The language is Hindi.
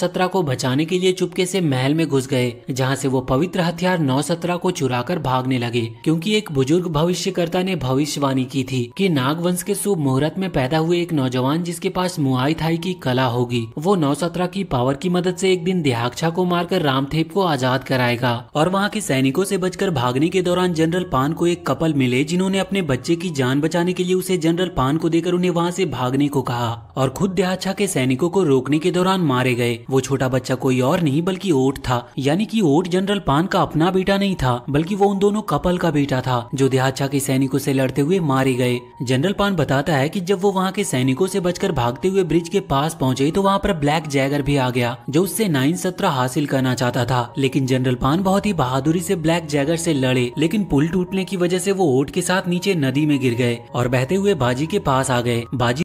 सत्रह को बचाने के लिए चुपके से महल में घुस गए जहां से वो पवित्र हथियार नौ सत्रह को चुराकर भागने लगे क्योंकि एक बुजुर्ग भविष्यकर्ता ने भविष्यवाणी की थी कि नागवंश के शुभ मुहूर्त में पैदा हुए एक नौजवान जिसके पास मुआई थाई की कला होगी वो नौ सत्रह की पावर की मदद से एक दिन देहाक्षा को मारकर रामथेप को आजाद कराएगा और वहाँ के सैनिकों से बचकर भागने के दौरान जनरल पान को एक कपल मिले जिन्होंने अपने बच्चे की जान बचाने के लिए उसे जनरल पान को देकर उन्हें वहाँ से भागने को कहा और खुद देहाक्षा के सैनिकों को रोकने के दौरान मारे गए वो छोटा बच्चा कोई और नहीं बल्कि ओट था यानी कि ओट जनरल पान का अपना बेटा नहीं था बल्कि वो उन दोनों कपल का बेटा था जो देहाचा के सैनिकों से लड़ते हुए मारे गए जनरल पान बताता है कि जब वो वहाँ के सैनिकों से बचकर भागते हुए ब्रिज के पास पहुँचे तो वहाँ पर ब्लैक जैगर भी आ गया जो उससे नाइन सत्रह हासिल करना चाहता था लेकिन जनरल पान बहुत ही बहादुरी से ब्लैक जैगर से लड़े लेकिन पुल टूटने की वजह से वो ओट के साथ नीचे नदी में गिर गए और बहते हुए बाजी के पास आ गए बाजी